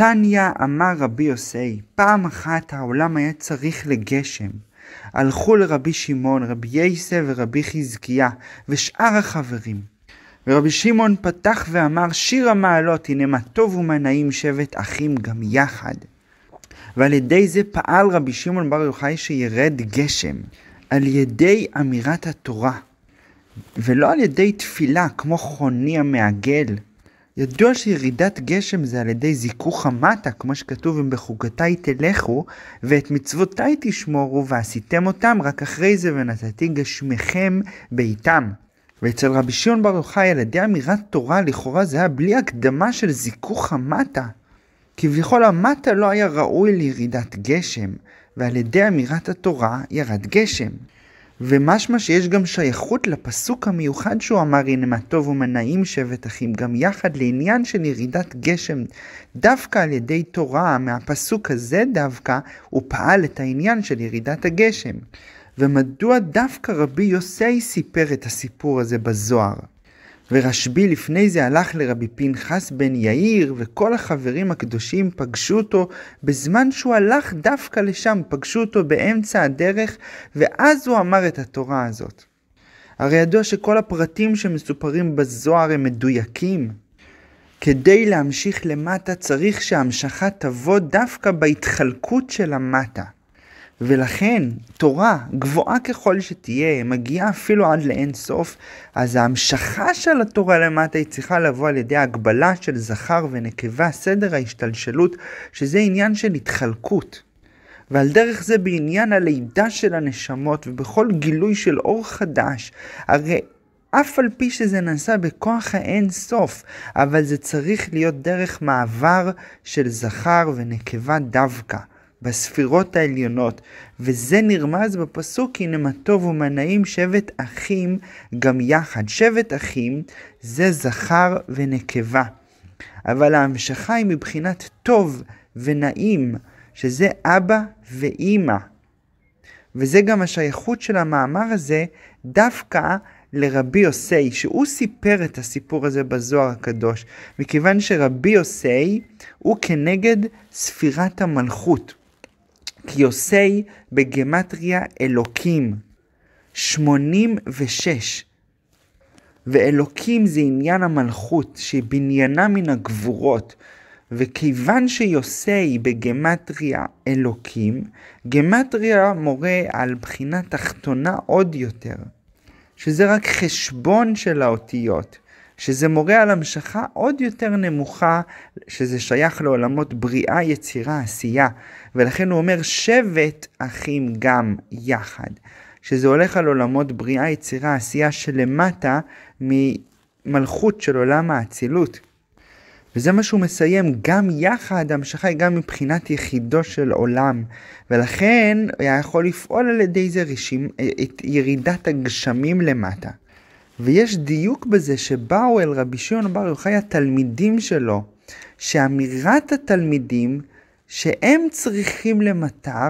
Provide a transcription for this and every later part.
תניא אמר רבי יוסי, פעם אחת העולם היה צריך לגשם. הלכו לרבי שמעון, רבי יייסה ורבי חזקיה ושאר החברים. ורבי שמעון פתח ואמר שיר המעלות הנה מה טוב ומה נעים שבת אחים גם יחד. ועל ידי זה פעל רבי שמעון בר יוחאי שירד גשם, על ידי אמירת התורה, ולא על ידי תפילה כמו חוני המעגל. ידוע שירידת גשם זה על ידי זיכוך המטה, כמו שכתוב, בחוקותיי תלכו, ואת מצוותי תשמורו, ועשיתם אותם רק אחרי זה, ונתתי גשמכם בעיתם. ואצל רבי שמעון בר יוחאי, על ידי אמירת תורה, לכאורה זה היה בלי הקדמה של זיכוך המטה. כביכול המטה לא היה ראוי לירידת גשם, ועל ידי אמירת התורה ירד גשם. ומשמע שיש גם שייכות לפסוק המיוחד שהוא אמר, הנה מה טוב ומה נעים שבת אחים גם יחד, לעניין של ירידת גשם. דווקא על ידי תורה, מהפסוק הזה דווקא, הוא פעל את העניין של ירידת הגשם. ומדוע דווקא רבי יוסי סיפר את הסיפור הזה בזוהר? ורשב"י לפני זה הלך לרבי פנחס בן יאיר, וכל החברים הקדושים פגשו אותו בזמן שהוא הלך דווקא לשם, פגשו אותו באמצע הדרך, ואז הוא אמר את התורה הזאת. הרי ידוע שכל הפרטים שמסופרים בזוהר הם מדויקים. כדי להמשיך למטה צריך שההמשכה תבוא דווקא בהתחלקות של המטה. ולכן תורה, גבוהה ככל שתהיה, מגיעה אפילו עד לאין סוף, אז ההמשכה של התורה למטה היא צריכה לבוא על ידי הגבלה של זכר ונקבה, סדר ההשתלשלות, שזה עניין של התחלקות. ועל דרך זה בעניין הלידה של הנשמות ובכל גילוי של אור חדש, הרי אף על פי שזה נעשה בכוח האין סוף, אבל זה צריך להיות דרך מעבר של זכר ונקבה דווקא. בספירות העליונות, וזה נרמז בפסוק כי הנה מה טוב ומה נעים שבט אחים גם יחד. שבט אחים זה זכר ונקבה, אבל ההמשכה היא מבחינת טוב ונעים, שזה אבא ואימא. וזה גם השייכות של המאמר הזה דווקא לרבי יוסי, שהוא סיפר את הסיפור הזה בזוהר הקדוש, מכיוון שרבי יוסי הוא כנגד ספירת המלכות. קיוסי בגמטריה אלוקים, 86. ואלוקים זה עניין המלכות, שבניינה מן הגבורות. וכיוון שיוסי בגמטריה אלוקים, גמטריה מורה על בחינה תחתונה עוד יותר, שזה רק חשבון של האותיות. שזה מורה על המשכה עוד יותר נמוכה, שזה שייך לעולמות בריאה, יצירה, עשייה. ולכן הוא אומר שבט אחים גם יחד. שזה הולך על עולמות בריאה, יצירה, עשייה שלמטה ממלכות של עולם האצילות. וזה מה שהוא מסיים, גם יחד, המשכה היא גם מבחינת יחידו של עולם. ולכן היה יכול לפעול על ידי זה רשימ... את ירידת הגשמים למטה. ויש דיוק בזה שבאו אל רבי שמעון בר יוחאי התלמידים שלו, שאמירת התלמידים שהם צריכים למטר,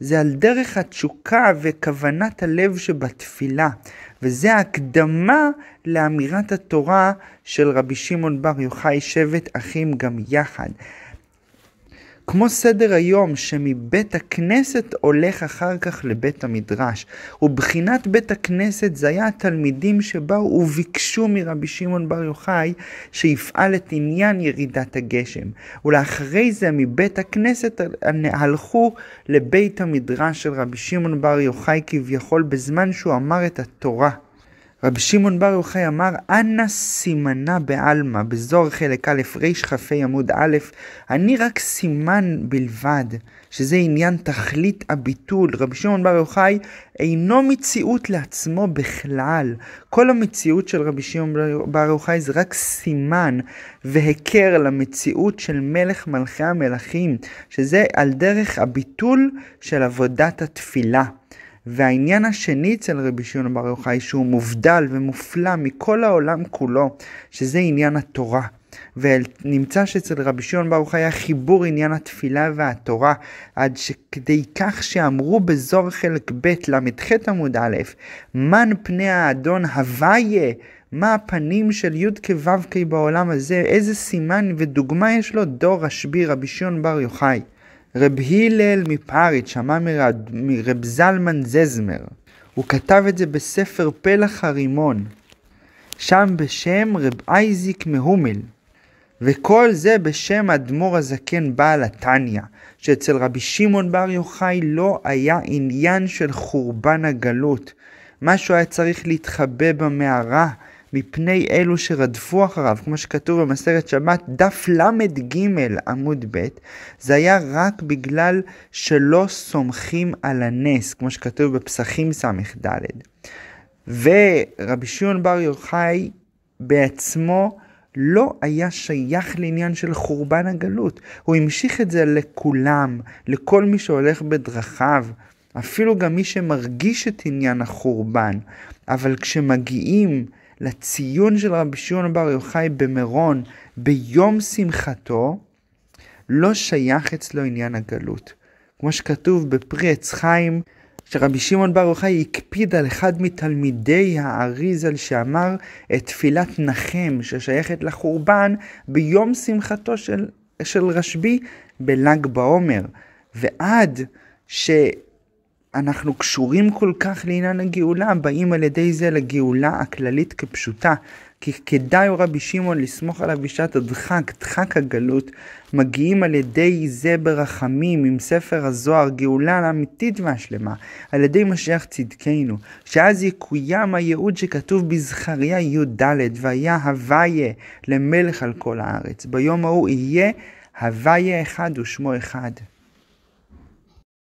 זה על דרך התשוקה וכוונת הלב שבתפילה, וזה ההקדמה לאמירת התורה של רבי שמעון בר יוחאי שבט אחים גם יחד. כמו סדר היום שמבית הכנסת הולך אחר כך לבית המדרש. ובחינת בית הכנסת זה היה התלמידים שבאו וביקשו מרבי שמעון בר יוחאי שיפעל את עניין ירידת הגשם. ולאחרי זה מבית הכנסת הלכו לבית המדרש של רבי שמעון בר יוחאי כביכול בזמן שהוא אמר את התורה. רבי שמעון בר יוחאי אמר, אנא סימנה בעלמא, בזוהר חלק א', כ"ה עמוד א', אני רק סימן בלבד, שזה עניין תכלית הביטול. רבי שמעון בר יוחאי אינו מציאות לעצמו בכלל. כל המציאות של רבי שמעון בר יוחאי זה רק סימן והיכר למציאות של מלך מלכי המלכים, שזה על דרך הביטול של עבודת התפילה. והעניין השני אצל רבי שמעון בר יוחאי שהוא מובדל ומופלא מכל העולם כולו, שזה עניין התורה. ונמצא שאצל רבי שמעון ברוך היה חיבור עניין התפילה והתורה, עד שכדי כך שאמרו בזור חלק ב' ל"ח עמוד א', מן פני האדון הוויה, מה הפנים של י' כו' בעולם הזה, איזה סימן ודוגמה יש לו דור רשב"י רבי שמעון בר יוחאי. רב הלל מפריץ שמע מרד, מרב זלמן זזמר. הוא כתב את זה בספר פלח הרימון, שם בשם רב אייזיק מהומל. וכל זה בשם אדמו"ר הזקן בעל התניא, שאצל רבי שמעון בר יוחאי לא היה עניין של חורבן הגלות. משהו היה צריך להתחבא במערה, מפני אלו שרדפו אחריו, כמו שכתוב במסכת שבת, דף ל"ג עמוד ב', זה היה רק בגלל שלא סומכים על הנס, כמו שכתוב בפסחים ס"ד. ורבי שמעון בר יוחאי בעצמו לא היה שייך לעניין של חורבן הגלות. הוא המשיך את זה לכולם, לכל מי שהולך בדרכיו, אפילו גם מי שמרגיש את עניין החורבן. אבל כשמגיעים לציון של רבי שמעון בר יוחאי במירון ביום שמחתו, לא שייך אצלו עניין הגלות. כמו שכתוב בפרי עץ חיים, שרבי שמעון בר יוחאי הקפיד על אחד מתלמידי האריזל שאמר את תפילת נחם ששייכת לחורבן ביום שמחתו של, של רשב"י בל"ג בעומר. ועד ש... אנחנו קשורים כל כך לעניין הגאולה, באים על ידי זה לגאולה הכללית כפשוטה. כי כדאי רבי שמעון לסמוך עליו בשעת הדחק, דחק הגלות, מגיעים על ידי זה ברחמים עם ספר הזוהר, גאולה לאמיתית והשלמה, על ידי משיח צדקנו, שאז יקוים הייעוד שכתוב בזכריה י"ד, והיה הוויה למלך על כל הארץ, ביום ההוא יהיה הוויה אחד ושמו אחד.